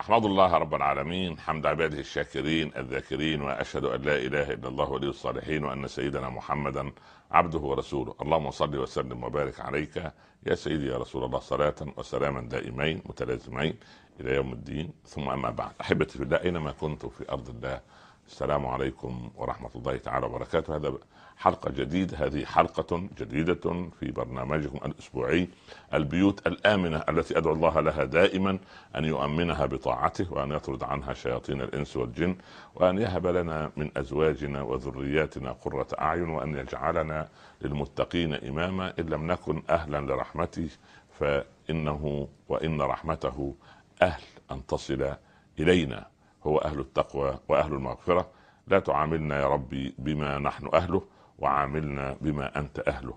أحمد الله رب العالمين حمد عباده الشاكرين الذاكرين وأشهد أن لا إله إلا الله ولي الصالحين وأن سيدنا محمدا عبده ورسوله اللهم صل وسلم وبارك عليك يا سيدي يا رسول الله صلاة وسلاما دائمين متلازمين إلى يوم الدين ثم أما بعد أحبتي في الله أينما كنتم في أرض الله السلام عليكم ورحمة الله تعالى وبركاته هذا حلقة جديدة هذه حلقة جديدة في برنامجكم الأسبوعي البيوت الآمنة التي أدعو الله لها دائما أن يؤمنها بطاعته وأن يطرد عنها شياطين الإنس والجن وأن يهب لنا من أزواجنا وذرياتنا قرة أعين وأن يجعلنا للمتقين إماما إن لم نكن أهلا لرحمته فإنه وإن رحمته أهل أن تصل إلينا هو أهل التقوى وأهل المغفرة لا تعاملنا يا ربي بما نحن أهله وعاملنا بما أنت أهله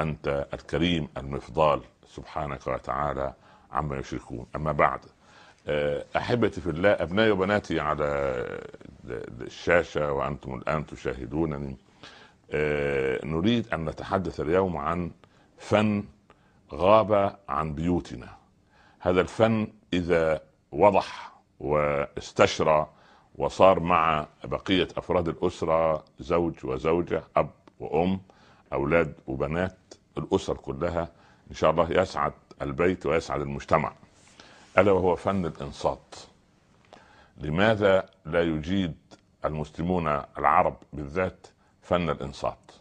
أنت الكريم المفضال سبحانك وتعالى عما يشركون أما بعد آه، أحبتي في الله أبنائي وبناتي على الشاشة وأنتم الآن تشاهدونني آه، نريد أن نتحدث اليوم عن فن غاب عن بيوتنا هذا الفن إذا وضح واستشرى وصار مع بقية أفراد الأسرة زوج وزوجة أب وأم أولاد وبنات الأسر كلها إن شاء الله يسعد البيت ويسعد المجتمع ألا وهو فن الإنصات لماذا لا يجيد المسلمون العرب بالذات فن الإنصات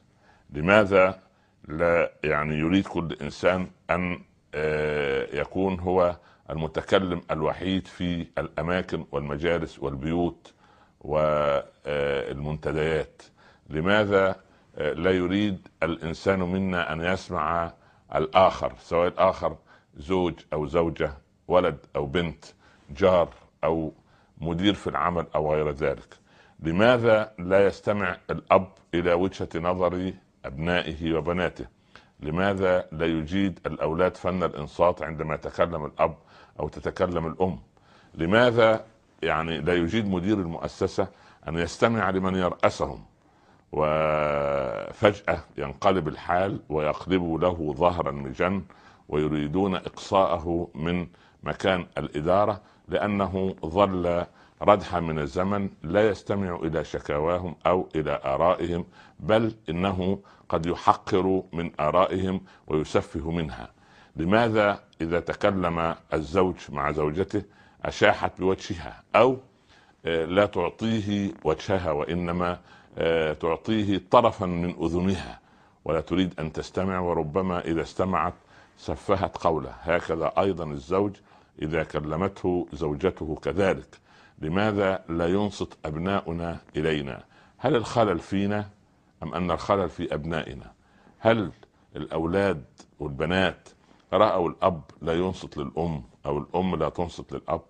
لماذا لا يعني يريد كل إنسان أن آه، يكون هو المتكلم الوحيد في الاماكن والمجالس والبيوت والمنتديات لماذا لا يريد الانسان منا ان يسمع الاخر سواء الاخر زوج او زوجه ولد او بنت جار او مدير في العمل او غير ذلك لماذا لا يستمع الاب الى وجهه نظر ابنائه وبناته لماذا لا يجيد الاولاد فن الانصات عندما يتكلم الاب او تتكلم الام لماذا يعني لا يجيد مدير المؤسسه ان يستمع لمن يراسهم وفجاه ينقلب الحال ويقلب له ظهرا لجن ويريدون اقصاءه من مكان الاداره لانه ظل ردحا من الزمن لا يستمع الى شكاواهم او الى ارائهم بل انه قد يحقر من ارائهم ويسفه منها لماذا إذا تكلم الزوج مع زوجته أشاحت بوجهها أو آه، لا تعطيه وجهها وإنما آه، تعطيه طرفا من أذنها ولا تريد أن تستمع وربما إذا استمعت سفهت قوله هكذا أيضا الزوج إذا كلمته زوجته كذلك لماذا لا ينصت أبناؤنا إلينا هل الخلل فينا أم أن الخلل في أبنائنا هل الأولاد والبنات رأوا الأب لا ينصت للأم أو الأم لا تنصت للأب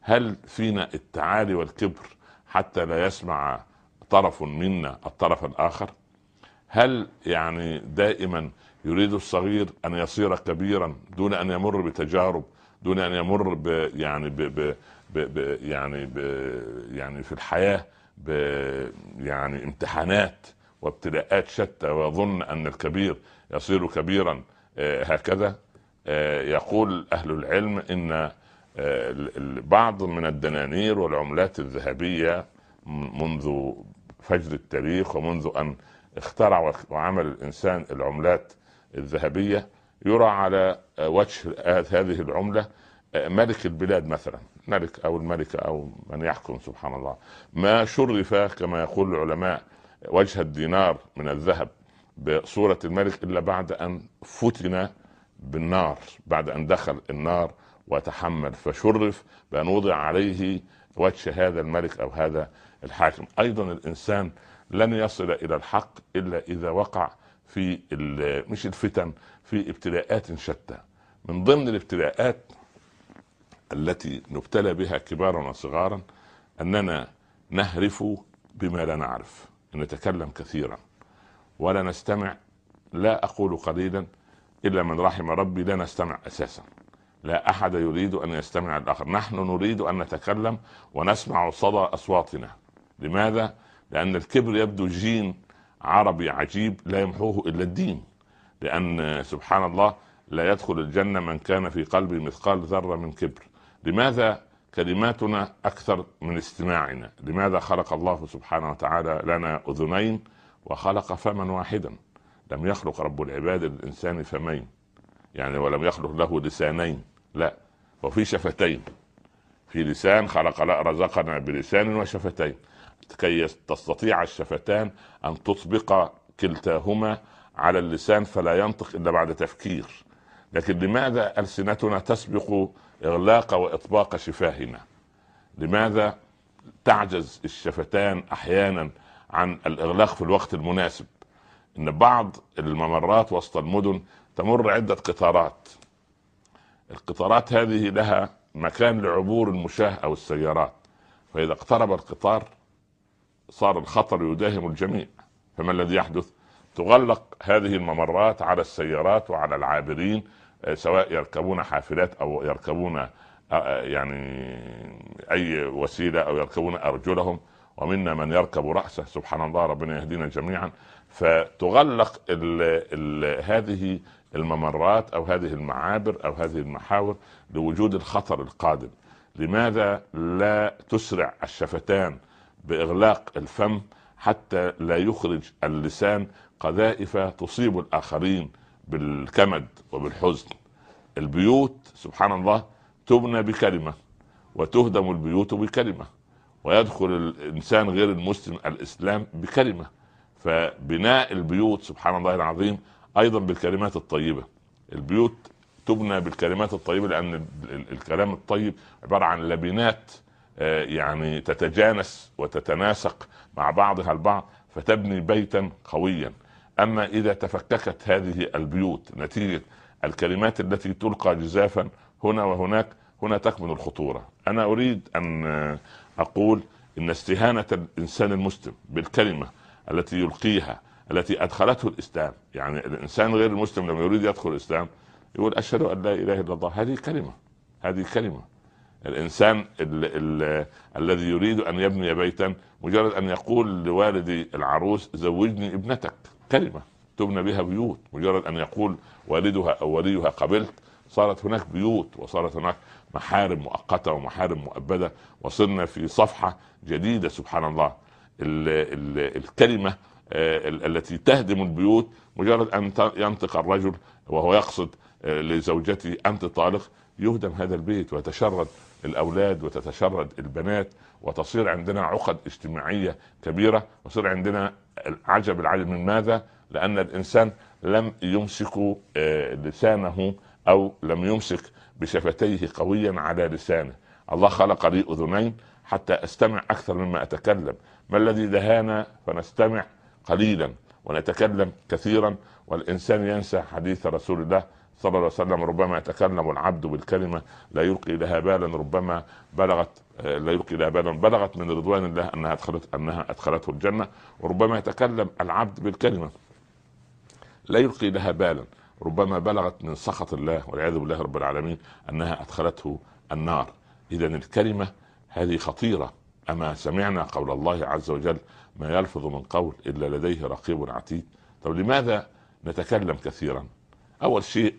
هل فينا التعالي والكبر حتى لا يسمع طرف منا الطرف الآخر هل يعني دائما يريد الصغير أن يصير كبيرا دون أن يمر بتجارب دون أن يمر ب يعني ب ب ب ب يعني ب يعني في الحياة ب يعني امتحانات وابتلاءات شتى ويظن أن الكبير يصير كبيرا آه، هكذا آه، يقول أهل العلم إن آه، بعض من الدنانير والعملات الذهبية منذ فجر التاريخ ومنذ أن اخترع وعمل الإنسان العملات الذهبية يرى على آه، وجه هذه العملة ملك البلاد مثلا ملك أو الملكة أو من يحكم سبحان الله ما شرف كما يقول العلماء وجه الدينار من الذهب بصورة الملك إلا بعد أن فتن بالنار بعد أن دخل النار وتحمل فشرف بأن وضع عليه وجه هذا الملك أو هذا الحاكم أيضا الإنسان لن يصل إلى الحق إلا إذا وقع في مش الفتن في ابتلاءات شتى من ضمن الابتلاءات التي نبتلى بها كبارا وصغارا أننا نهرف بما لا نعرف نتكلم كثيرا ولا نستمع لا أقول قليلا إلا من رحم ربي لا نستمع أساسا لا أحد يريد أن يستمع الآخر نحن نريد أن نتكلم ونسمع صدى أصواتنا لماذا؟ لأن الكبر يبدو جين عربي عجيب لا يمحوه إلا الدين لأن سبحان الله لا يدخل الجنة من كان في قلبه مثقال ذرة من كبر لماذا كلماتنا أكثر من استماعنا لماذا خلق الله سبحانه وتعالى لنا أذنين وخلق فما واحدا لم يخلق رب العباد الإنسان فمين يعني ولم يخلق له لسانين لا وفي شفتين في لسان خلق لا رزقنا بلسان وشفتين كي تستطيع الشفتان أن تطبق كلتاهما على اللسان فلا ينطق إلا بعد تفكير لكن لماذا ألسنتنا تسبق إغلاق وإطباق شفاهنا لماذا تعجز الشفتان أحيانا عن الإغلاق في الوقت المناسب ان بعض الممرات وسط المدن تمر عده قطارات القطارات هذه لها مكان لعبور المشاة او السيارات فاذا اقترب القطار صار الخطر يداهم الجميع فما الذي يحدث تغلق هذه الممرات على السيارات وعلى العابرين آه، سواء يركبون حافلات او يركبون آه، آه، يعني اي وسيله او يركبون ارجلهم ومنا من يركب رأسه سبحان الله ربنا يهدينا جميعا فتغلق ال ال هذه الممرات او هذه المعابر او هذه المحاور لوجود الخطر القادم لماذا لا تسرع الشفتان باغلاق الفم حتى لا يخرج اللسان قذائف تصيب الاخرين بالكمد وبالحزن البيوت سبحان الله تبنى بكلمه وتهدم البيوت بكلمه ويدخل الانسان غير المسلم الاسلام بكلمه فبناء البيوت سبحان الله العظيم ايضا بالكلمات الطيبه البيوت تبنى بالكلمات الطيبه لان الكلام الطيب عباره عن لبنات آه، يعني تتجانس وتتناسق مع بعضها البعض فتبني بيتا قويا اما اذا تفككت هذه البيوت نتيجه الكلمات التي تلقى جزافا هنا وهناك هنا تكمن الخطوره انا اريد ان اقول ان استهانه الانسان المسلم بالكلمه التي يلقيها التي ادخلته الاسلام يعني الانسان غير المسلم لما يريد يدخل الاسلام يقول اشهد ان لا اله الا الله هذه كلمه هذه كلمه الانسان الذي يريد ان يبني بيتا مجرد ان يقول لوالدي العروس زوجني ابنتك كلمه تبنى بها بيوت مجرد ان يقول والدها او وليها قبلت صارت هناك بيوت وصارت هناك محارم مؤقته ومحارم مؤبده وصلنا في صفحه جديده سبحان الله الـ الـ الكلمه آه، التي تهدم البيوت مجرد ان ينطق الرجل وهو يقصد آه، لزوجته انت طالق يهدم هذا البيت ويتشرد الاولاد وتتشرد البنات وتصير عندنا عقد اجتماعيه كبيره ويصير عندنا العجب العجب من ماذا؟ لان الانسان لم يمسك آه، لسانه او لم يمسك بشفتيه قويا على لسانه الله خلق لي أذنين حتى أستمع أكثر مما أتكلم ما الذي دهانا فنستمع قليلا ونتكلم كثيرا والإنسان ينسى حديث رسول الله صلى الله عليه وسلم ربما يتكلم العبد بالكلمة لا يلقي لها بالا ربما بلغت لا يلقي لها بالا بلغت من رضوان الله أنها أدخلت أنها أدخلته الجنة وربما يتكلم العبد بالكلمة لا يلقي لها بالا ربما بلغت من سخط الله والعياذ بالله رب العالمين انها ادخلته النار اذا الكلمه هذه خطيره اما سمعنا قول الله عز وجل ما يلفظ من قول الا لديه رقيب عتيد طب لماذا نتكلم كثيرا اول شيء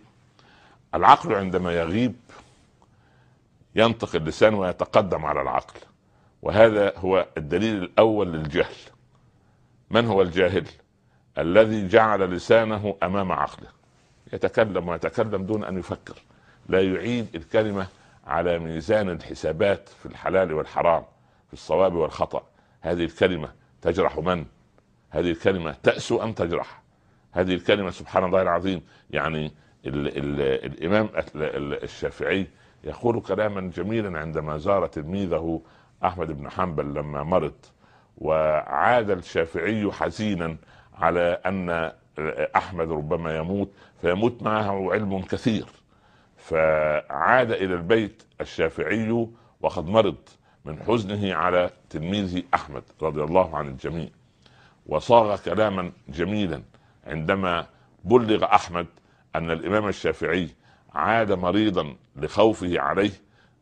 العقل عندما يغيب ينطق اللسان ويتقدم على العقل وهذا هو الدليل الاول للجهل من هو الجاهل الذي جعل لسانه امام عقله يتكلم ويتكلم دون ان يفكر لا يعيد الكلمه على ميزان الحسابات في الحلال والحرام في الصواب والخطا هذه الكلمه تجرح من هذه الكلمه تاسو ام تجرح هذه الكلمه سبحان الله العظيم يعني الـ الـ الامام الشافعي يقول كلاما جميلا عندما زار تلميذه احمد بن حنبل لما مرض وعاد الشافعي حزينا على ان احمد ربما يموت فيموت معه علم كثير فعاد الى البيت الشافعي وقد مرض من حزنه على تلميذه احمد رضي الله عن الجميع وصاغ كلاما جميلا عندما بلغ احمد ان الامام الشافعي عاد مريضا لخوفه عليه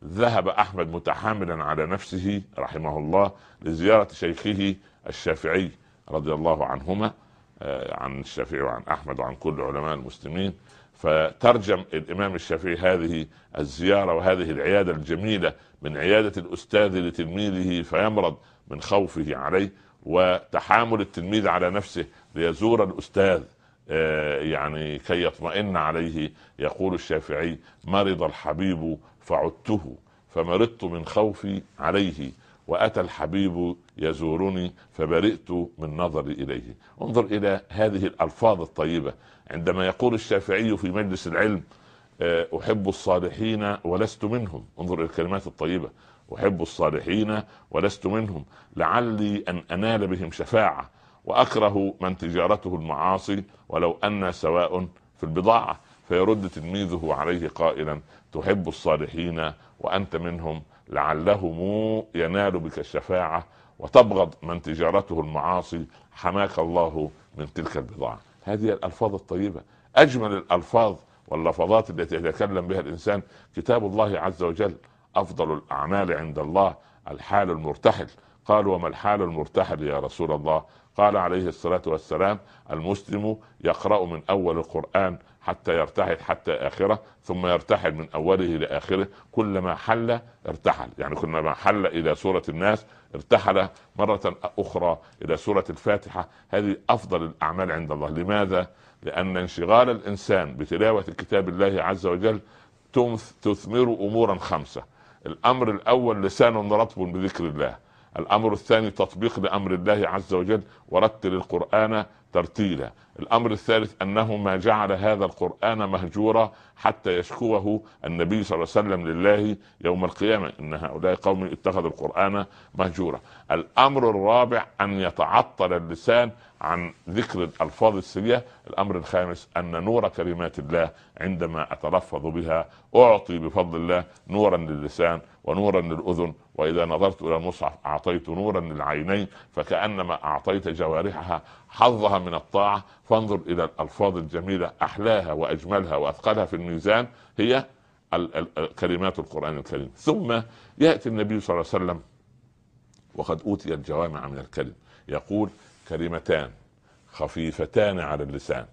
ذهب احمد متحاملا على نفسه رحمه الله لزياره شيخه الشافعي رضي الله عنهما آه، عن الشافعي وعن احمد وعن كل علماء المسلمين فترجم الامام الشافعي هذه الزياره وهذه العياده الجميله من عياده الاستاذ لتلميذه فيمرض من خوفه عليه وتحامل التلميذ على نفسه ليزور الاستاذ آه، يعني كي يطمئن عليه يقول الشافعي مرض الحبيب فعدته فمرضت من خوفي عليه واتى الحبيب يزورني فبرئت من نظري اليه انظر الى هذه الالفاظ الطيبه عندما يقول الشافعي في مجلس العلم آه، احب الصالحين ولست منهم انظر الى الكلمات الطيبه احب الصالحين ولست منهم لعلي ان انال بهم شفاعه واكره من تجارته المعاصي ولو ان سواء في البضاعه فيرد تلميذه عليه قائلا تحب الصالحين وانت منهم لعلهم ينال بك الشفاعه وتبغض من تجارته المعاصي حماك الله من تلك البضاعة هذه الألفاظ الطيبة أجمل الألفاظ واللفظات التي يتكلم بها الإنسان كتاب الله عز وجل أفضل الأعمال عند الله الحال المرتحل قال وما الحال المرتحل يا رسول الله قال عليه الصلاة والسلام المسلم يقرأ من أول القرآن حتى يرتحل حتى آخره ثم يرتحل من أوله لآخره كلما حل ارتحل يعني كلما حل إلى سورة الناس ارتحل مرة أخرى إلى سورة الفاتحة هذه أفضل الأعمال عند الله لماذا؟ لأن انشغال الإنسان بتلاوة كتاب الله عز وجل تثمر أمورا خمسة الأمر الأول لسان رطب بذكر الله الامر الثاني تطبيق لامر الله عز وجل ورتل القران ترتيلا الامر الثالث انه ما جعل هذا القران مهجورا حتى يشكوه النبي صلى الله عليه وسلم لله يوم القيامه ان هؤلاء قوم اتخذوا القران مهجورا الامر الرابع ان يتعطل اللسان عن ذكر الألفاظ السرية الأمر الخامس أن نور كلمات الله عندما أتلفظ بها أعطي بفضل الله نورا للسان ونورا للأذن وإذا نظرت إلى المصحف أعطيت نورا للعينين فكأنما أعطيت جوارحها حظها من الطاعة فانظر إلى الألفاظ الجميلة أحلاها وأجملها وأثقلها في الميزان هي كلمات القرآن الكريم ثم يأتي النبي صلى الله عليه وسلم وقد أوتي الجوامع من الكلم يقول كلمتان خفيفتان على اللسان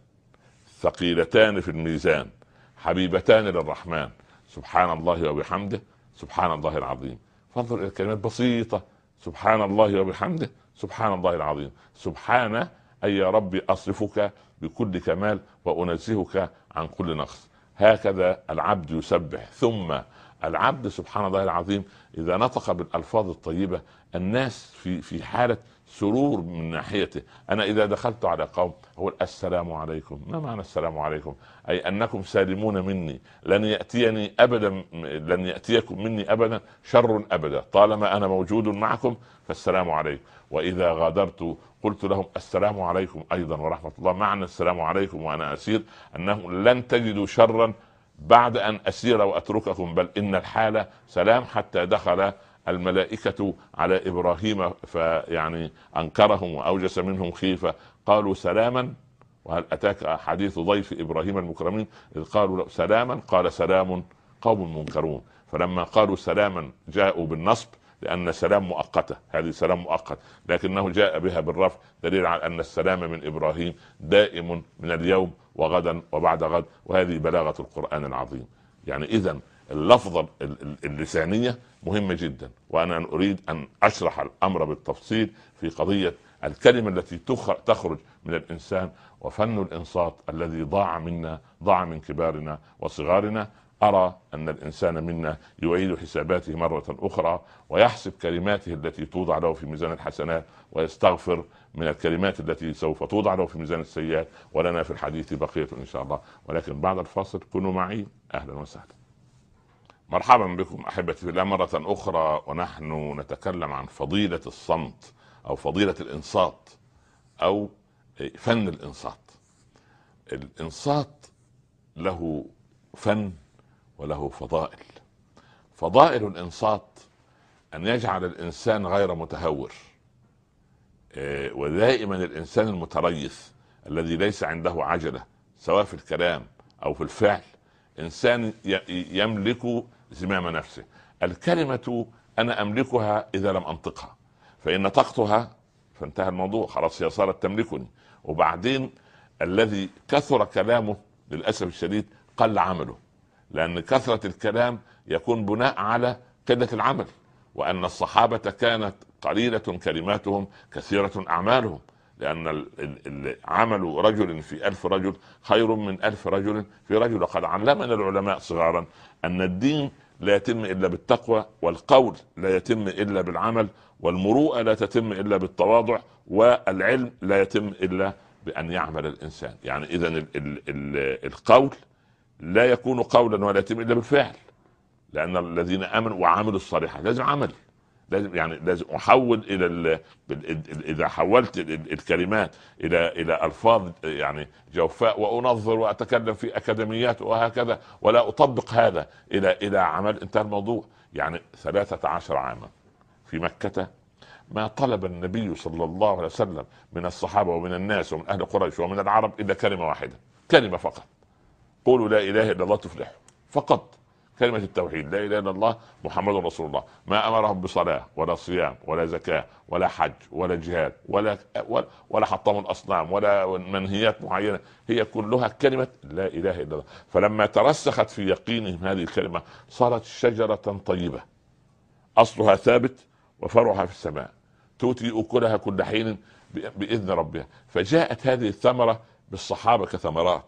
ثقيلتان في الميزان حبيبتان للرحمن سبحان الله وبحمده سبحان الله العظيم فانظر الى الكلمات بسيطه سبحان الله وبحمده سبحان الله العظيم سبحان اي يا ربي اصرفك بكل كمال وانزهك عن كل نقص هكذا العبد يسبح ثم العبد سبحان الله العظيم اذا نطق بالالفاظ الطيبه الناس في في حاله سرور من ناحيته أنا إذا دخلت على قوم أقول السلام عليكم ما معنى السلام عليكم أي أنكم سالمون مني لن يأتيني أبدا لن يأتيكم مني أبدا شر أبدا طالما أنا موجود معكم فالسلام عليكم وإذا غادرت قلت لهم السلام عليكم أيضا ورحمة الله معنى السلام عليكم وأنا أسير أنهم لن تجدوا شرا بعد أن أسير وأترككم بل إن الحالة سلام حتى دخل الملائكة على إبراهيم فيعني أنكرهم وأوجس منهم خيفة قالوا سلاما وهل أتاك حديث ضيف إبراهيم المكرمين إذ قالوا سلاما قال سلام قوم منكرون فلما قالوا سلاما جاءوا بالنصب لأن سلام مؤقتة هذه سلام مؤقت لكنه جاء بها بالرفع دليل على أن السلام من إبراهيم دائم من اليوم وغدا وبعد غد وهذه بلاغة القرآن العظيم يعني إذا اللفظة اللسانية مهمة جدا وأنا أريد أن أشرح الأمر بالتفصيل في قضية الكلمة التي تخرج من الإنسان وفن الإنصات الذي ضاع منا ضاع من كبارنا وصغارنا أرى أن الإنسان منا يعيد حساباته مرة أخرى ويحسب كلماته التي توضع له في ميزان الحسنات ويستغفر من الكلمات التي سوف توضع له في ميزان السيئات ولنا في الحديث بقية إن شاء الله ولكن بعد الفاصل كونوا معي أهلا وسهلا مرحبا بكم احبتي في الله مره اخرى ونحن نتكلم عن فضيله الصمت او فضيله الانصات او فن الانصات الانصات له فن وله فضائل فضائل الانصات ان يجعل الانسان غير متهور آه، ودائما الانسان المتريث الذي ليس عنده عجله سواء في الكلام او في الفعل انسان يملك زمام نفسه الكلمة أنا أملكها إذا لم أنطقها فإن نطقتها فانتهى الموضوع خلاص هي صارت تملكني وبعدين الذي كثر كلامه للأسف الشديد قل عمله لأن كثرة الكلام يكون بناء على قلة العمل وأن الصحابة كانت قليلة كلماتهم كثيرة أعمالهم لأن عمل رجل في ألف رجل خير من ألف رجل في رجل وقد علمنا العلماء صغارا أن الدين لا يتم إلا بالتقوى والقول لا يتم إلا بالعمل والمروءة لا تتم إلا بالتواضع والعلم لا يتم إلا بأن يعمل الإنسان يعني إذا ال ال القول لا يكون قولا ولا يتم إلا بالفعل لأن الذين آمنوا وعملوا الصالحات لازم عمل لازم يعني لازم احول الى ال... اذا حولت الكلمات الى الى الفاظ يعني جوفاء وانظر واتكلم في اكاديميات وهكذا ولا اطبق هذا الى الى عمل انتهى الموضوع يعني 13 عاما في مكه ما طلب النبي صلى الله عليه وسلم من الصحابه ومن الناس ومن اهل قريش ومن العرب الا كلمه واحده كلمه فقط قولوا لا اله الا الله تفلحوا فقط كلمة التوحيد لا إله إلا الله محمد رسول الله ما أمرهم بصلاة ولا صيام ولا زكاة ولا حج ولا جهاد ولا ولا, ولا حطام الأصنام ولا منهيات معينة هي كلها كلمة لا إله إلا الله فلما ترسخت في يقينهم هذه الكلمة صارت شجرة طيبة أصلها ثابت وفرعها في السماء تؤتي أكلها كل حين بإذن ربها فجاءت هذه الثمرة بالصحابة كثمرات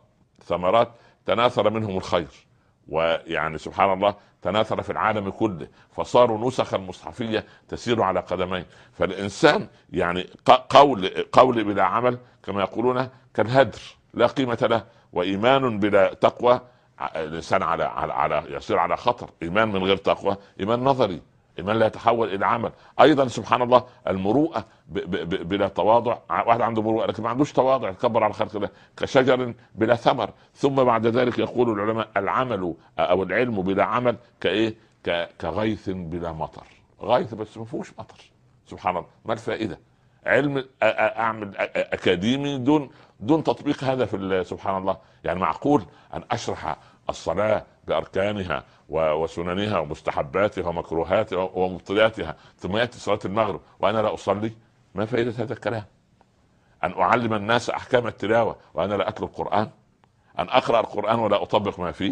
ثمرات تناثر منهم الخير ويعني سبحان الله تناثر في العالم كله فصاروا نسخا مصحفيه تسير على قدمين فالانسان يعني قول قول بلا عمل كما يقولون كالهدر لا قيمه له وايمان بلا تقوى الانسان على على, على يسير على خطر ايمان من غير تقوى ايمان نظري الايمان لا يتحول الى عمل ايضا سبحان الله المروءه ب ب بلا تواضع واحد عنده مروءه لكن ما عندوش تواضع يتكبر على خلق الله كشجر بلا ثمر ثم بعد ذلك يقول العلماء العمل او العلم بلا عمل كايه كغيث بلا مطر غيث بس ما فيهوش مطر سبحان الله ما الفائده علم اعمل اكاديمي دون دون تطبيق هذا في سبحان الله يعني معقول ان اشرح الصلاة بأركانها وسننها ومستحباتها ومكروهاتها ومبطلاتها ثم يأتي صلاة المغرب وأنا لا أصلي ما فائدة هذا الكلام أن أعلم الناس أحكام التلاوة وأنا لا أتلو القرآن أن أقرأ القرآن ولا أطبق ما فيه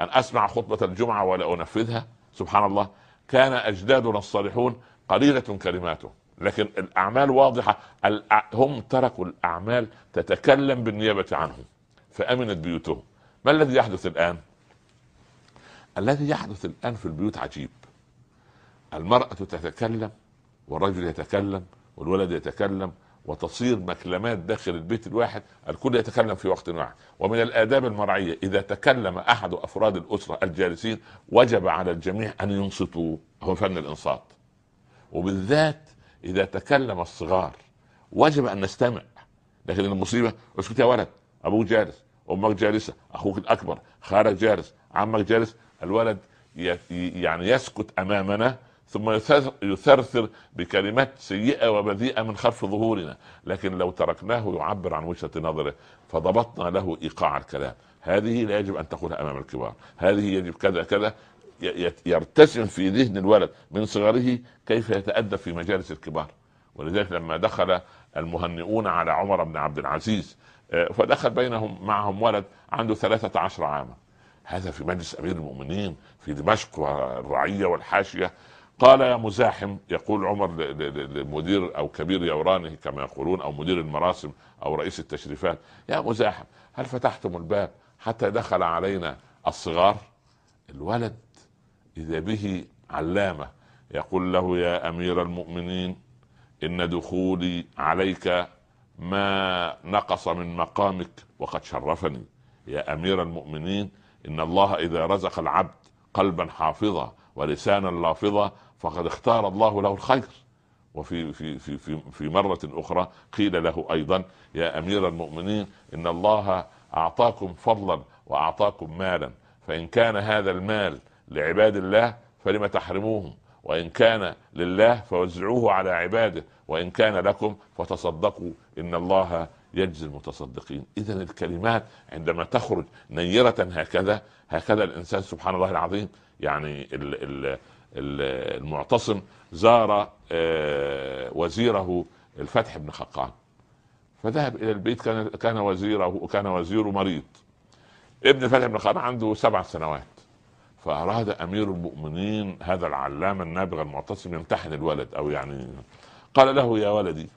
أن أسمع خطبة الجمعة ولا أنفذها سبحان الله كان أجدادنا الصالحون قليلة كلماتهم لكن الأعمال واضحة هم تركوا الأعمال تتكلم بالنيابة عنهم فأمنت بيوتهم ما الذي يحدث الآن الذي يحدث الآن في البيوت عجيب المرأة تتكلم والرجل يتكلم والولد يتكلم وتصير مكلمات داخل البيت الواحد الكل يتكلم في وقت واحد ومن الآداب المرعية إذا تكلم أحد أفراد الأسرة الجالسين وجب على الجميع أن ينصتوا هو فن الإنصات وبالذات إذا تكلم الصغار وجب أن نستمع لكن المصيبة اسكت يا ولد أبوك جالس امك جالسه اخوك الاكبر خالك جالس عمك جالس الولد يعني يسكت امامنا ثم يثرثر بكلمات سيئة وبذيئة من خلف ظهورنا لكن لو تركناه يعبر عن وجهة نظره فضبطنا له إيقاع الكلام هذه لا يجب أن تقولها أمام الكبار هذه يجب كذا كذا يرتسم في ذهن الولد من صغره كيف يتأدب في مجالس الكبار ولذلك لما دخل المهنئون على عمر بن عبد العزيز آه، فدخل بينهم معهم ولد عنده 13 عاما هذا في مجلس امير المؤمنين في دمشق والرعيه والحاشيه قال يا مزاحم يقول عمر لمدير او كبير يورانه كما يقولون او مدير المراسم او رئيس التشريفات يا مزاحم هل فتحتم الباب حتى دخل علينا الصغار الولد اذا به علامه يقول له يا امير المؤمنين ان دخولي عليك ما نقص من مقامك وقد شرفني يا امير المؤمنين ان الله اذا رزق العبد قلبا حافظا ولسانا لافظا فقد اختار الله له الخير وفي في في في في مرة أخرى قيل له أيضا يا أمير المؤمنين إن الله أعطاكم فضلا وأعطاكم مالا فإن كان هذا المال لعباد الله فلم تحرموهم وإن كان لله فوزعوه على عباده وإن كان لكم فتصدقوا ان الله يجزي المتصدقين اذا الكلمات عندما تخرج نيرة هكذا هكذا الانسان سبحان الله العظيم يعني الـ الـ المعتصم زار آه، وزيره الفتح بن خقان فذهب الى البيت كان كان وزيره كان وزيره مريض ابن فتح بن خقان عنده سبع سنوات فاراد امير المؤمنين هذا العلامه النابغه المعتصم يمتحن الولد او يعني قال له يا ولدي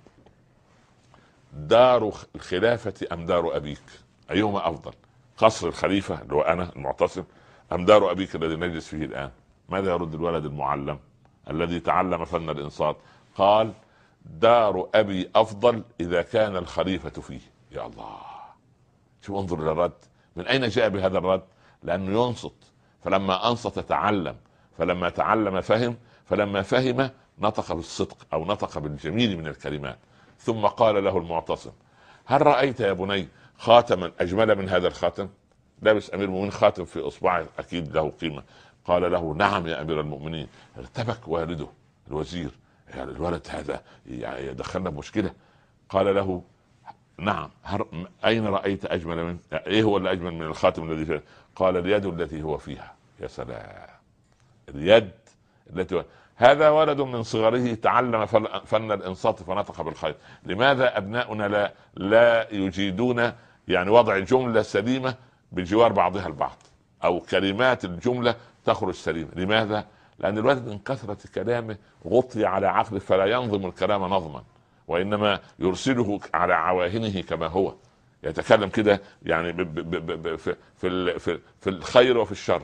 دار الخلافة أم دار أبيك أيهما أفضل قصر الخليفة اللي هو أنا المعتصم أم دار أبيك الذي نجلس فيه الآن ماذا يرد الولد المعلم الذي تعلم فن الإنصات قال دار أبي أفضل إذا كان الخليفة فيه يا الله شو انظر إلى الرد من أين جاء بهذا الرد لأنه ينصت فلما أنصت تعلم فلما تعلم فهم فلما فهم نطق بالصدق أو نطق بالجميل من الكلمات ثم قال له المعتصم هل رأيت يا بني خاتما أجمل من هذا الخاتم لابس أمير المؤمنين خاتم في إصبعه أكيد له قيمة قال له نعم يا أمير المؤمنين ارتبك والده الوزير يعني الولد هذا يعني دخلنا بمشكلة قال له نعم هر... أين رأيت أجمل من إيه هو اللي أجمل من الخاتم الذي فيه قال اليد التي هو فيها يا سلام اليد التي هو... هذا ولد من صغره تعلم فن الانصات فنطق بالخير لماذا ابناؤنا لا لا يجيدون يعني وضع جمله سليمه بجوار بعضها البعض او كلمات الجمله تخرج سليمه لماذا لان الولد من كثره كلامه غطي على عقله فلا ينظم الكلام نظما وانما يرسله على عواهنه كما هو يتكلم كده يعني في في في الخير وفي الشر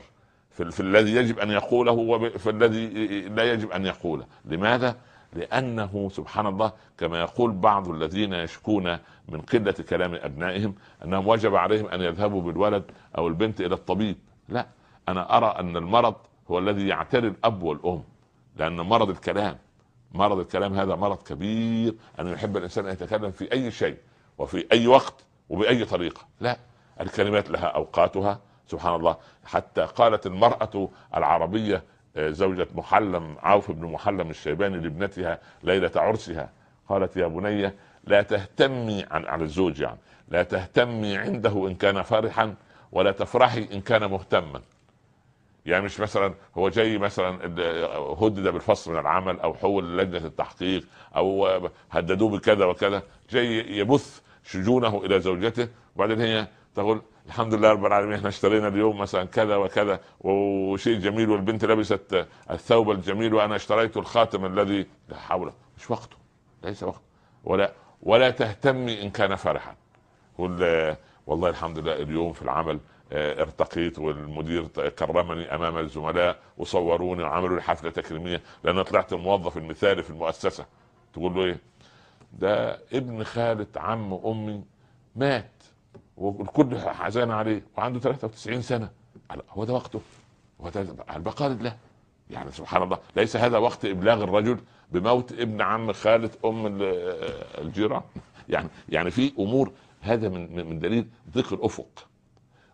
في, في الذي يجب ان يقوله وفي الذي لا يجب ان يقوله لماذا لانه سبحان الله كما يقول بعض الذين يشكون من قله كلام ابنائهم انهم وجب عليهم ان يذهبوا بالولد او البنت الى الطبيب لا انا ارى ان المرض هو الذي يعتري الاب والام لان مرض الكلام مرض الكلام هذا مرض كبير ان يحب الانسان ان يتكلم في اي شيء وفي اي وقت وباي طريقه لا الكلمات لها اوقاتها سبحان الله حتى قالت المرأة العربية آه، زوجة محلم عوف بن محلم الشيباني لابنتها ليلة عرسها قالت يا بني لا تهتمي عن عن الزوج يعني لا تهتمي عنده إن كان فرحا ولا تفرحي إن كان مهتما يعني مش مثلا هو جاي مثلا آه، هدد بالفصل من العمل او حول لجنه التحقيق او آه، هددوه بكذا وكذا جاي يبث شجونه الى زوجته وبعدين هي تقول الحمد لله رب العالمين احنا اشترينا اليوم مثلا كذا وكذا وشيء جميل والبنت لبست الثوب الجميل وانا اشتريت الخاتم الذي لا حول مش وقته ليس وقته ولا ولا تهتمي ان كان فرحا قل والله الحمد لله اليوم في العمل آه، ارتقيت والمدير كرمني امام الزملاء وصوروني وعملوا لي حفله تكريميه لان طلعت الموظف المثالي في المؤسسه تقول له ايه ده ابن خالة عم امي مات والكل حزان عليه وعنده 93 سنه هو ده وقته هو ده البقاء لله يعني سبحان الله ليس هذا وقت ابلاغ الرجل بموت ابن عم خاله ام الجيران يعني يعني في امور هذا من من دليل ضيق الافق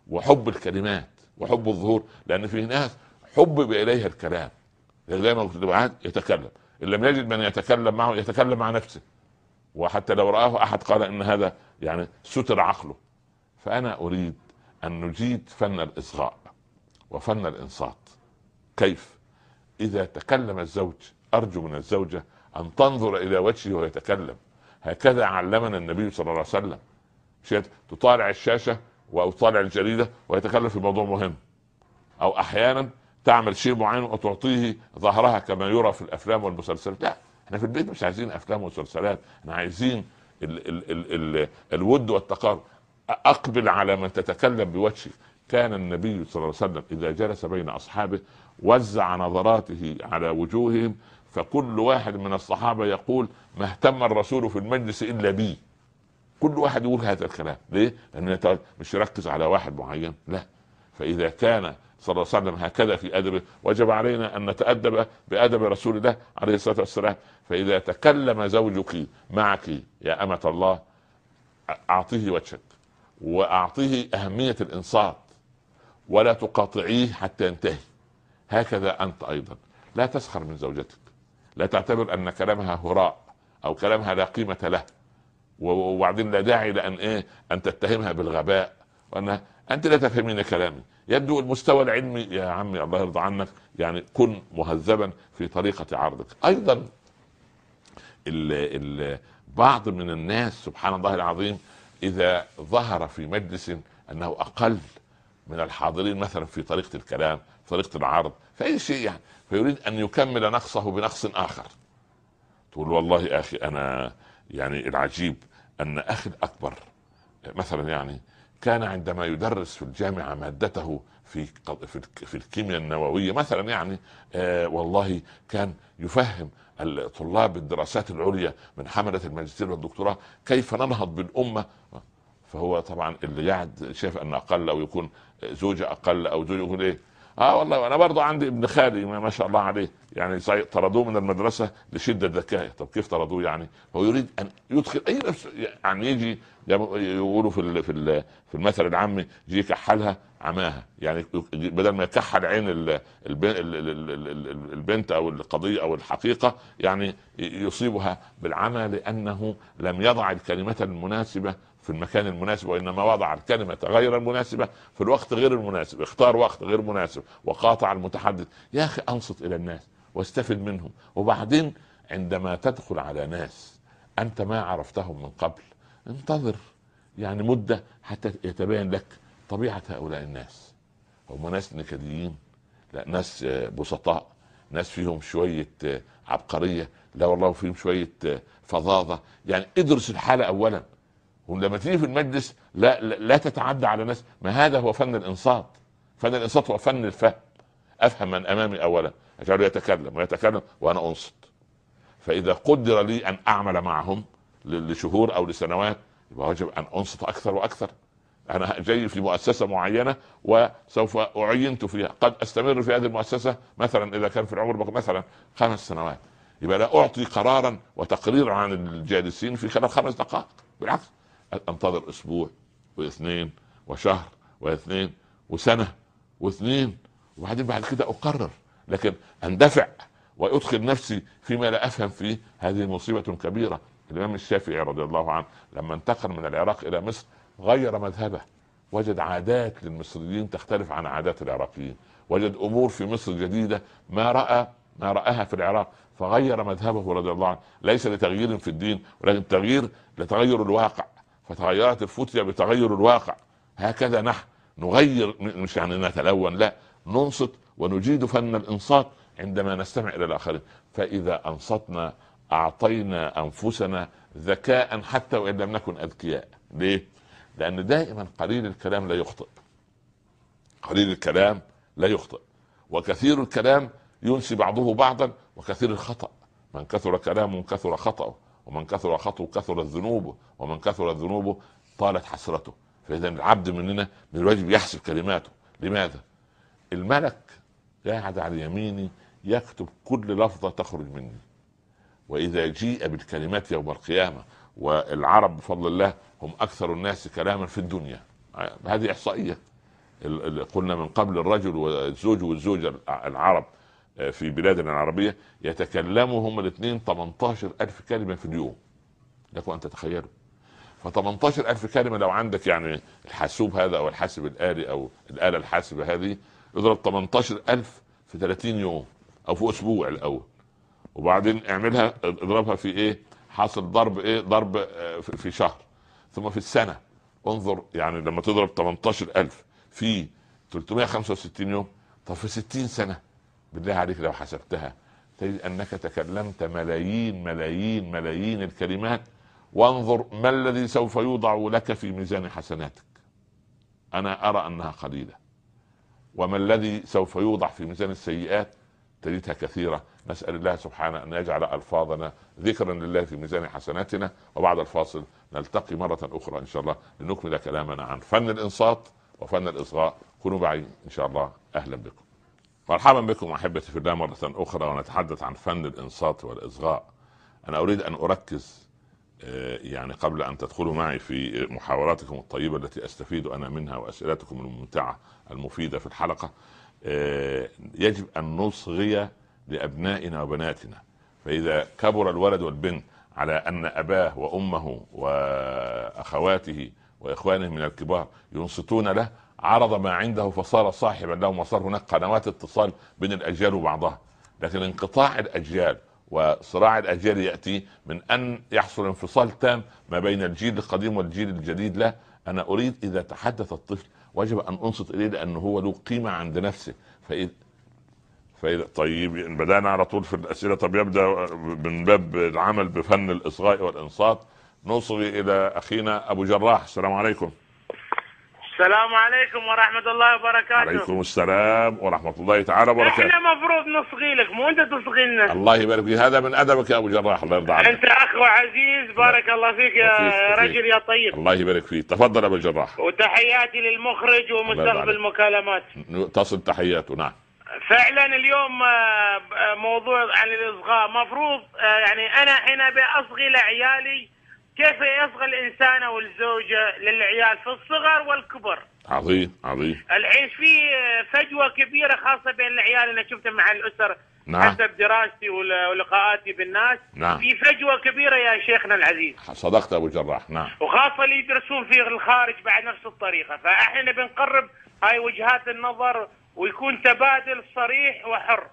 وحب الكلمات وحب الظهور لان في ناس حبب اليها الكلام زي ما قلت يتكلم ان لم يجد من يتكلم معه يتكلم مع نفسه وحتى لو رآه أحد قال إن هذا يعني ستر عقله فأنا أريد أن نجيد فن الإصغاء وفن الإنصات كيف؟ إذا تكلم الزوج أرجو من الزوجة أن تنظر إلى وجهه وهو يتكلم هكذا علمنا النبي صلى الله عليه وسلم مش تطالع الشاشة أو تطالع الجريدة ويتكلم في موضوع مهم أو أحيانا تعمل شيء معين وتعطيه ظهرها كما يرى في الأفلام والمسلسلات لا احنا في البيت مش عايزين أفلام ومسلسلات احنا عايزين ال ال ال ال الود والتقارب اقبل على من تتكلم بوجهي كان النبي صلى الله عليه وسلم اذا جلس بين اصحابه وزع نظراته على وجوههم فكل واحد من الصحابه يقول ما اهتم الرسول في المجلس الا بي كل واحد يقول هذا الكلام ليه لان مش يركز على واحد معين لا فاذا كان صلى الله عليه وسلم هكذا في ادبه وجب علينا ان نتادب بادب رسول الله عليه الصلاه والسلام فاذا تكلم زوجك معك يا امه الله اعطيه وجهك واعطيه اهميه الانصات ولا تقاطعيه حتى ينتهي هكذا انت ايضا لا تسخر من زوجتك لا تعتبر ان كلامها هراء او كلامها لا قيمه له وبعدين لا داعي لان ايه ان تتهمها بالغباء وانها انت لا تفهمين كلامي يبدو المستوى العلمي يا عمي الله يرضى عنك يعني كن مهذبا في طريقه عرضك ايضا ال ال بعض من الناس سبحان الله العظيم اذا ظهر في مجلس انه اقل من الحاضرين مثلا في طريقه الكلام طريقه العرض في اي شيء يعني فيريد ان يكمل نقصه بنقص اخر تقول والله اخي انا يعني العجيب ان اخي الاكبر مثلا يعني كان عندما يدرس في الجامعه مادته في في الكيمياء النوويه مثلا يعني آه، والله كان يفهم الطلاب الدراسات العليا من حمله الماجستير والدكتوراه كيف ننهض بالامه فهو طبعا اللي قاعد شايف ان اقل او يكون زوجه اقل او زوجه يقول ايه اه والله انا برضه عندي ابن خالي ما شاء الله عليه يعني طردوه من المدرسه لشده ذكائه طب كيف طردوه يعني هو يريد ان يدخل اي نفس يعني يجي يقولوا في في في المثل العامي يجي يكحلها عماها يعني بدل ما يكحل عين البنت او القضيه او الحقيقه يعني يصيبها بالعمى لانه لم يضع الكلمه المناسبه في المكان المناسب وانما وضع الكلمه غير المناسبه في الوقت غير المناسب اختار وقت غير مناسب وقاطع المتحدث يا اخي انصت الى الناس واستفد منهم وبعدين عندما تدخل على ناس انت ما عرفتهم من قبل انتظر يعني مده حتى يتبين لك طبيعه هؤلاء الناس هم ناس نكديين لا ناس آه، بسطاء ناس فيهم شويه آه، عبقريه لا والله فيهم شويه آه، فظاظه يعني ادرس الحاله اولا ولما تيجي في المجلس لا, لا لا تتعدى على ناس ما هذا هو فن الانصات فن الانصات هو فن الفهم افهم من امامي اولا اجعله يتكلم ويتكلم وانا انصت فاذا قدر لي ان اعمل معهم لشهور او لسنوات يبقى يجب ان انصت اكثر واكثر انا جاي في مؤسسه معينه وسوف اعينت فيها قد استمر في هذه المؤسسه مثلا اذا كان في العمر مثلا خمس سنوات يبقى لا اعطي قرارا وتقريرا عن الجالسين في خلال خمس دقائق بالعكس انتظر اسبوع واثنين وشهر واثنين وسنه واثنين وبعدين بعد كده اقرر لكن اندفع وادخل نفسي فيما لا افهم فيه هذه مصيبه كبيره الامام الشافعي رضي الله عنه لما انتقل من العراق الى مصر غير مذهبه وجد عادات للمصريين تختلف عن عادات العراقيين وجد امور في مصر جديده ما راى ما راها في العراق فغير مذهبه رضي الله عنه ليس لتغيير في الدين ولكن تغيير لتغير الواقع فتغيرت الفتية بتغير الواقع هكذا نحن نغير مش يعني نتلون لا ننصت ونجيد فن الانصات عندما نستمع الى الاخرين فاذا انصتنا اعطينا انفسنا ذكاء حتى وان لم نكن اذكياء ليه لان دائما قليل الكلام لا يخطئ قليل الكلام لا يخطئ وكثير الكلام ينسي بعضه بعضا وكثير الخطأ من كثر كلامه كثر خطأه ومن كثر خطأه كثرت ذنوبه ومن كثرت ذنوبه طالت حسرته فإذا العبد مننا من الواجب يحسب كلماته لماذا؟ الملك قاعد على يميني يكتب كل لفظه تخرج مني واذا جيء بالكلمات يوم القيامه والعرب بفضل الله هم اكثر الناس كلاما في الدنيا هذه احصائيه قلنا من قبل الرجل والزوج والزوجه العرب آه، في بلادنا العربيه يتكلموا هم الاثنين 18 ألف كلمه في اليوم لكم ان تتخيلوا ف 18 ألف كلمه لو عندك يعني الحاسوب هذا او الحاسب الالي او الاله الحاسبه هذه اضرب 18000 في 30 يوم او في اسبوع الاول وبعدين اعملها اضربها في ايه حاصل ضرب ايه ضرب آه، في شهر ثم في السنه انظر يعني لما تضرب 18000 في 365 يوم طب في 60 سنه بالله عليك لو حسبتها تجد انك تكلمت ملايين ملايين ملايين الكلمات وانظر ما الذي سوف يوضع لك في ميزان حسناتك انا ارى انها قليله وما الذي سوف يوضع في ميزان السيئات تجدها كثيرة نسأل الله سبحانه أن يجعل ألفاظنا ذكرا لله في ميزان حسناتنا وبعد الفاصل نلتقي مرة أخرى إن شاء الله لنكمل كلامنا عن فن الإنصات وفن الإصغاء كونوا معي إن شاء الله أهلا بكم مرحبا بكم أحبتي في الله مرة أخرى ونتحدث عن فن الإنصات والإصغاء أنا أريد أن أركز آه، يعني قبل ان تدخلوا معي في محاوراتكم الطيبه التي استفيد انا منها واسئلتكم الممتعه المفيده في الحلقه آه، يجب ان نصغي لابنائنا وبناتنا فاذا كبر الولد والبنت على ان اباه وامه واخواته واخوانه من الكبار ينصتون له عرض ما عنده فصار صاحبا لهم وصار هناك قنوات اتصال بين الاجيال وبعضها لكن انقطاع الاجيال وصراع الاجيال ياتي من ان يحصل انفصال تام ما بين الجيل القديم والجيل الجديد له انا اريد اذا تحدث الطفل وجب ان انصت اليه لانه هو له قيمه عند نفسه فاذا فإذا طيب بدأنا على طول في الأسئلة طب يبدأ من باب العمل بفن الإصغاء والإنصات نصغي إلى أخينا أبو جراح السلام عليكم السلام عليكم ورحمة الله وبركاته. عليكم السلام ورحمة الله تعالى وبركاته. احنا مفروض نصغي لك مو انت تصغينا. الله يبارك فيك هذا من ادبك يا ابو جراح الله يرضى عليك. انت اخ وعزيز بارك لا. الله فيك يا رجل يا طيب. الله يبارك فيك تفضل يا ابو جراح. وتحياتي للمخرج ومستقبل المكالمات. تصل تحياته نعم. فعلا اليوم آه، آه، موضوع عن الاصغاء مفروض آه، يعني انا حين اصغي لعيالي كيف يصغي الانسان او الزوجه للعيال في الصغر والكبر عظيم عظيم الحين في فجوه كبيره خاصه بين العيال انا شفتها مع الاسر نعم. حسب دراستي ولقاءاتي بالناس نعم. في فجوه كبيره يا شيخنا العزيز صدقت ابو جراح نعم وخاصه اللي يدرسون في الخارج بعد نفس الطريقه فاحنا بنقرب هاي وجهات النظر ويكون تبادل صريح وحر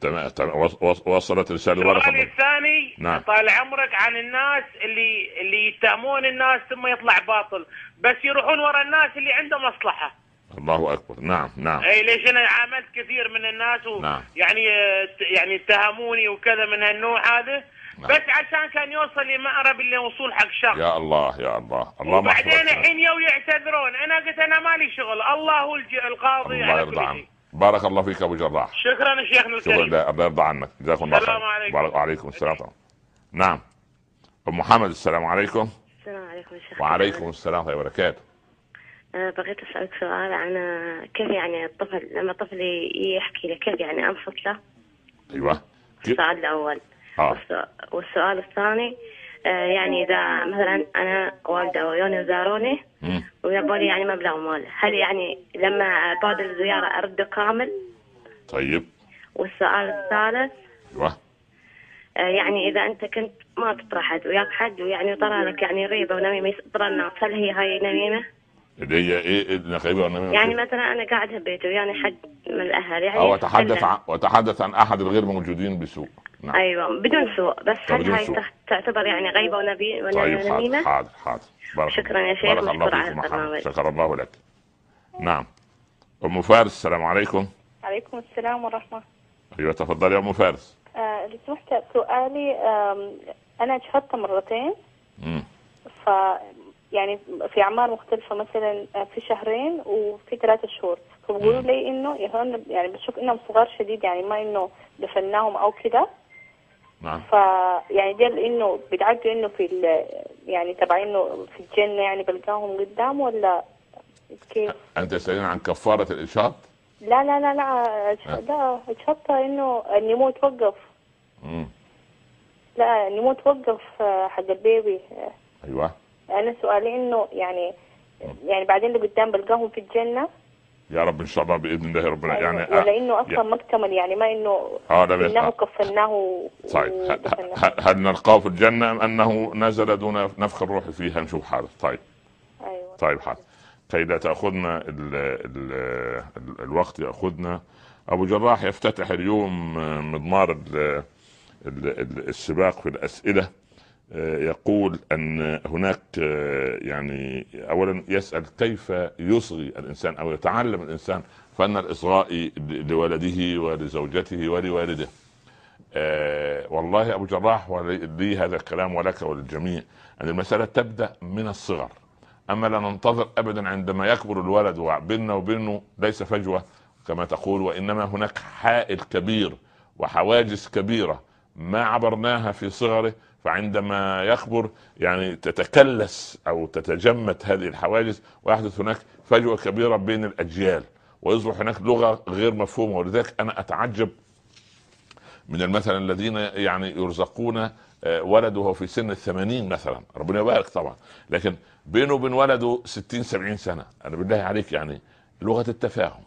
تمام تمام وصلت رساله الورقه الثاني نعم طال عمرك عن الناس اللي اللي يتهمون الناس ثم يطلع باطل بس يروحون ورا الناس اللي عندهم مصلحه الله اكبر نعم نعم اي ليش انا عاملت كثير من الناس و... نعم. يعني آه، يعني اتهموني وكذا من هالنوع هذا نعم. بس عشان كان يوصل لمأرب اللي وصول حق شخص يا الله يا الله الله وبعدين الحين يو يعتذرون انا قلت انا مالي شغل الله هو القاضي الله يرضى عنك بارك الله فيك ابو جراح شكرا يا شيخنا الكريم شكرا الله يرضى عنك جزاكم الله خير السلام عليكم وعليكم السلام طبعا. نعم ام محمد السلام عليكم السلام عليكم شيخ وعليكم السلام ورحمه وبركاته بغيت اسالك سؤال عن كيف يعني الطفل لما طفلي يحكي لي كيف يعني انصت له؟ ايوه السؤال الاول اه والسؤال الثاني آه، يعني اذا مثلا انا والده ويوني زاروني ويبوني يعني مبلغ مال هل يعني لما بعد الزياره ارده كامل؟ طيب والسؤال الثالث ايوه آه، يعني اذا انت كنت ما تطرح حد وياك حد ويعني طرى لك يعني غيبه ونميمه ترى الناس هل هي هاي نميمه؟ اللي هي ايه غيبه ونميمه؟ يعني مثلا انا قاعده ببيتي ويعني حد من الاهل يعني او اتحدث عن واتحدث عن احد الغير موجودين بسوء نعم. ايوه بدون سوء بس طيب، هل هاي تعتبر يعني غيبه ونبي ونميمه؟ طيب حاضر حاضر, حاضر. بارك شكرا يا شيخ بارك الله فيكم شكر الله لك نعم ام فارس السلام عليكم عليكم السلام ورحمه ايوه تفضلي يا ام فارس آه لو سمحت سؤالي آه انا جهضت مرتين امم ف يعني في اعمار مختلفه مثلا آه، في شهرين وفي ثلاثة شهور فبقولوا لي انه يعني بشوف انهم صغار شديد يعني ما انه دفناهم او كذا نعم ف يعني ده انه بتعدوا انه في ال... يعني تبعينه في الجنه يعني بلقاهم قدام ولا كيف؟ انت تسالين عن كفاره الاشاط؟ لا لا لا لا ده اتشطى انه النمو توقف امم لا النمو توقف آه، حق البيبي ايوه انا سؤالي انه يعني يعني بعدين اللي قدام بلقاهم في الجنه يا رب ان شاء الله باذن الله ربنا أيوة، يعني لانه اصلا يعني مكتمل يعني ما انه اه ده انه آه. كفناه صحيح طيب، هل نلقاه في الجنه ام انه نزل دون نفخ الروح فيها نشوف حاله طيب ايوه طيب حاله كي طيب، لا تاخذنا الـ الـ الـ الوقت ياخذنا ابو جراح يفتتح اليوم مضمار السباق في الاسئله آه، يقول ان هناك آه، يعني اولا يسال كيف يصغي الانسان او يتعلم الانسان فن الاصغاء لولده ولزوجته ولوالده. آه، والله ابو جراح لي هذا الكلام ولك وللجميع ان المساله تبدا من الصغر. اما لا ننتظر ابدا عندما يكبر الولد وبيننا وبينه ليس فجوه كما تقول وانما هناك حائل كبير وحواجز كبيره ما عبرناها في صغره فعندما يكبر يعني تتكلس او تتجمد هذه الحواجز ويحدث هناك فجوه كبيره بين الاجيال ويصبح هناك لغه غير مفهومه ولذلك انا اتعجب من المثل الذين يعني يرزقون آه، ولده وهو في سن الثمانين مثلا ربنا يبارك طبعا لكن بينه وبين ولده ستين سبعين سنة أنا بالله عليك يعني لغة التفاهم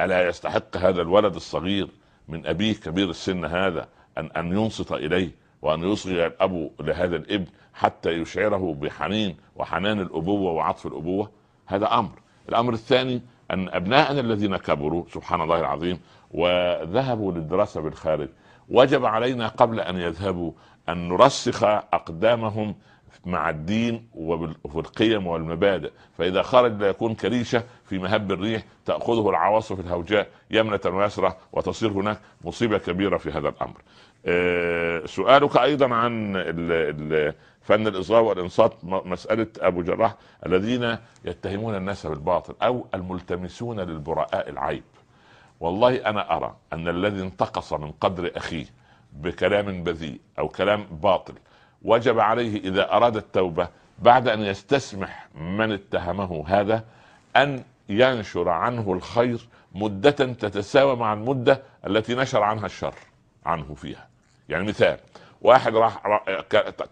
ألا يستحق هذا الولد الصغير من أبيه كبير السن هذا ان ان ينصت اليه وان يصغي الاب لهذا الابن حتى يشعره بحنين وحنان الابوه وعطف الابوه هذا امر الامر الثاني ان ابناءنا الذين كبروا سبحان الله العظيم وذهبوا للدراسه بالخارج وجب علينا قبل ان يذهبوا ان نرسخ اقدامهم مع الدين وفي القيم والمبادئ فاذا خرج لا يكون كريشه في مهب الريح تأخذه العواصف الهوجاء يمنة ويسرة وتصير هناك مصيبة كبيرة في هذا الأمر آه، سؤالك أيضا عن فن الاصغاء والإنصات مسألة أبو جراح الذين يتهمون الناس بالباطل أو الملتمسون للبراء العيب والله أنا أرى أن الذي انتقص من قدر أخيه بكلام بذيء أو كلام باطل وجب عليه إذا أراد التوبة بعد أن يستسمح من اتهمه هذا أن ينشر عنه الخير مدة تتساوى مع المدة التي نشر عنها الشر عنه فيها يعني مثال واحد راح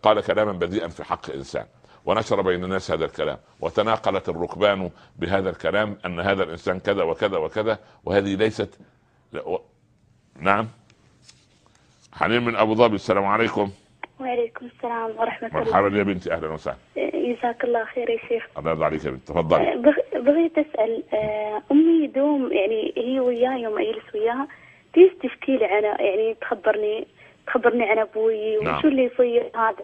قال كلاما بذيئا في حق انسان ونشر بين الناس هذا الكلام وتناقلت الركبان بهذا الكلام ان هذا الانسان كذا وكذا وكذا وهذه ليست لا و... نعم حنين من ابو ظبي السلام عليكم وعليكم السلام ورحمة الله مرحبا يا بنتي أهلا وسهلا جزاك الله خير يا شيخ الله يرضى عليك يا بنتي تفضلي أه، بغيت أسأل أه، أمي دوم يعني هي وياي يوم أجلس وياها تيجي تشتكي لي أنا يعني تخبرني تخبرني عن أبوي نعم. وشو اللي يصير هذا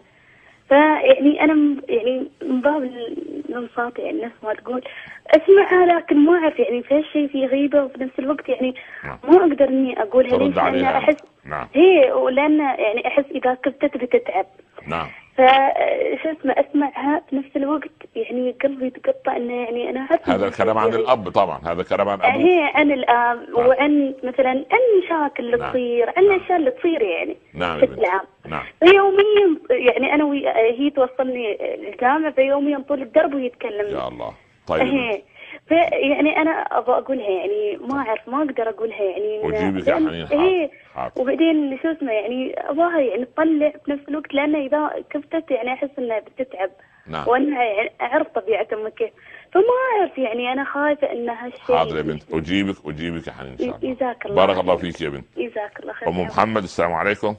فيعني انا يعني من باب الانصات يعني نفس ما تقول اسمعها لكن ما اعرف يعني في هالشيء في غيبه وفي نفس الوقت يعني نعم. ما اقدر اني اقولها ليش لان احس نعم. هي ولان يعني احس اذا كتبت بتتعب نعم فشو آه، اسمه اسمعها في نفس الوقت يعني قلبي يتقطع انه يعني انا هذا الكلام عن يعني الاب طبعا هذا الكلام عن ابوه هي يعني عن الاب نعم. وعن مثلا عن المشاكل اللي نعم. تصير عن نعم. الاشياء اللي تصير يعني نعم بشكل عام نعم فيوميا يعني انا وهي هي توصلني الجامعه فيوميا طول الدرب ويتكلم يا الله طيب إيه. فيعني انا ابغى اقولها يعني ما اعرف ما اقدر اقولها يعني وجيبك يا يعني، حنين إيه، وبعدين شو اسمه يعني ابغاها يعني تطلع بنفس الوقت لانه اذا كفتت يعني احس انها بتتعب نعم وانا اعرف طبيعه امك فما اعرف يعني انا خايفه ان هالشيء حاضر يا بنت اجيبك اجيبك يا حنين ان شاء الله جزاك الله بارك الله فيك يا بنت جزاك الله خير ام محمد السلام عليكم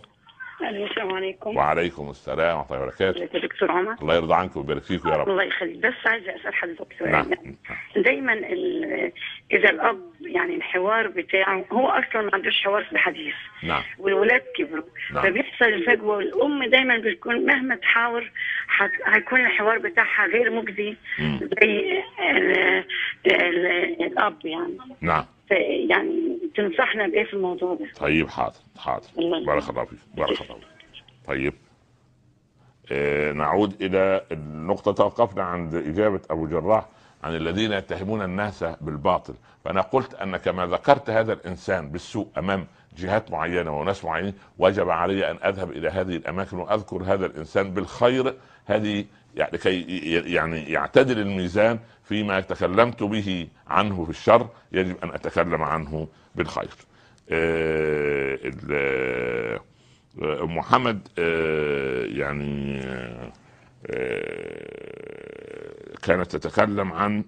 السلام عليكم وعليكم السلام ورحمه الله وبركاته ازيك يا دكتور عمر الله يرضى عنك ويبارك فيك يا رب الله يخليك بس عايزه اسال حضرتك سؤال نعم. يعني دايما اذا الاب يعني الحوار بتاعه هو اصلا ما عندوش حوار في الحديث نعم والولاد كبروا نعم. فبيحصل فجوه والام دايما بتكون مهما تحاور هيكون الحوار بتاعها غير مجدي زي الاب يعني نعم يعني تنصحنا بايه في الموضوع ده طيب حاضر حاضر بارك الله فيك بارك الله فيك طيب آه نعود الى النقطه توقفنا عند اجابه ابو جراح عن الذين يتهمون الناس بالباطل فانا قلت انك ما ذكرت هذا الانسان بالسوء امام جهات معينه وناس معينين وجب علي ان اذهب الى هذه الاماكن واذكر هذا الانسان بالخير هذه يعني كي يعني يعتدل الميزان فيما تكلمت به عنه في الشر يجب ان اتكلم عنه بالخير. ام آه، آه، محمد آه، يعني كانت تتكلم عن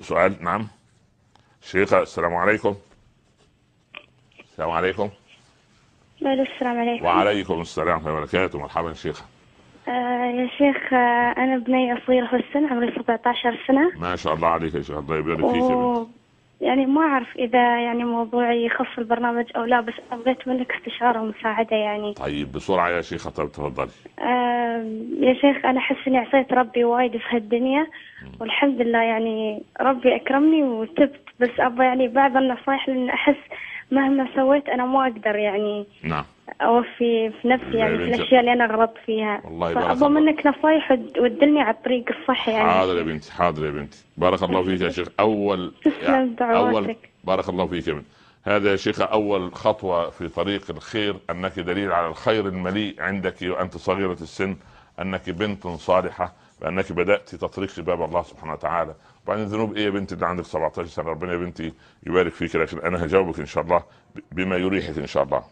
سؤال نعم شيخة السلام عليكم السلام عليكم السلام عليكم وعليكم السلام ورحمه الله وبركاته مرحبا شيخه آه، يا شيخ انا بني في السن عمري 17 سنه ما شاء الله عليك يا شيخ الله طيب، يبارك فيك يعني ما اعرف اذا يعني موضوعي يخص البرنامج او لا بس ابغيت منك استشاره ومساعده يعني طيب بسرعه يا شيخه طيب، تفضلي آه يا شيخ انا احس اني عصيت ربي وايد في هالدنيا والحمد لله يعني ربي اكرمني وتبت بس ابغى يعني بعض النصائح لان احس مهما سويت انا ما اقدر يعني نعم اوفي في نفسي يعني في الاشياء اللي انا غلطت فيها والله يبارك فابغى منك نصايح وتدلني على الطريق الصح يعني حاضر يا بنتي حاضر يا بنتي بارك الله فيك يا شيخ اول تسلم يعني اول بارك الله فيك يا بنتي هذا يا شيخ أول خطوة في طريق الخير أنك دليل على الخير المليء عندك وأنت صغيرة السن أنك بنت صالحة بأنك بدأت تطريق باب الله سبحانه وتعالى وبعدين الذنوب ايه يا بنتي اللي عندك 17 سنه ربنا يا بنتي يبارك فيك لكن انا هجاوبك ان شاء الله بما يريحك ان شاء الله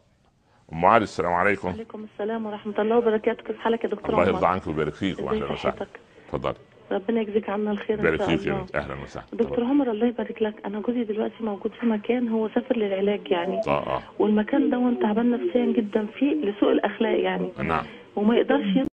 ام علي السلام عليكم وعليكم السلام ورحمه الله وبركاته كيف حالك يا دكتور الله يرضى عنك ويبارك فيك واهلا وسهلا تفضل ربنا يجزيك عنا الخير فيك يا الله اهلا وسهلا دكتور عمر الله يبارك لك انا جوزي دلوقتي موجود في مكان هو سافر للعلاج يعني اه اه والمكان ده تعبان نفسيا جدا فيه لسوء الاخلاق يعني نعم وما يقدرش